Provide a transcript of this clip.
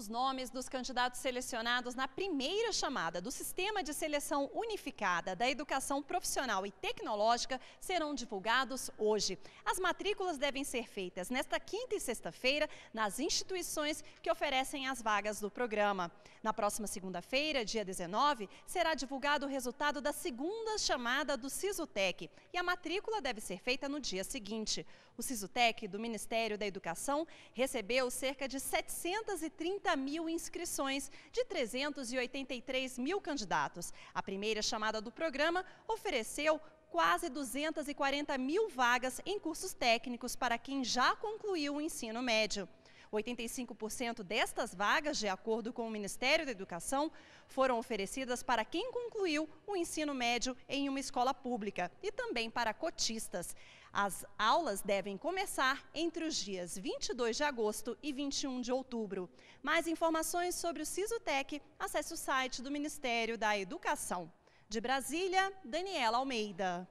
os nomes dos candidatos selecionados na primeira chamada do Sistema de Seleção Unificada da Educação Profissional e Tecnológica serão divulgados hoje. As matrículas devem ser feitas nesta quinta e sexta-feira nas instituições que oferecem as vagas do programa. Na próxima segunda-feira, dia 19, será divulgado o resultado da segunda chamada do SISUTEC e a matrícula deve ser feita no dia seguinte. O SISUTEC do Ministério da Educação recebeu cerca de 730 30 mil inscrições de 383 mil candidatos. A primeira chamada do programa ofereceu quase 240 mil vagas em cursos técnicos para quem já concluiu o ensino médio. 85% destas vagas, de acordo com o Ministério da Educação, foram oferecidas para quem concluiu o ensino médio em uma escola pública e também para cotistas. As aulas devem começar entre os dias 22 de agosto e 21 de outubro. Mais informações sobre o SISUTEC, acesse o site do Ministério da Educação. De Brasília, Daniela Almeida.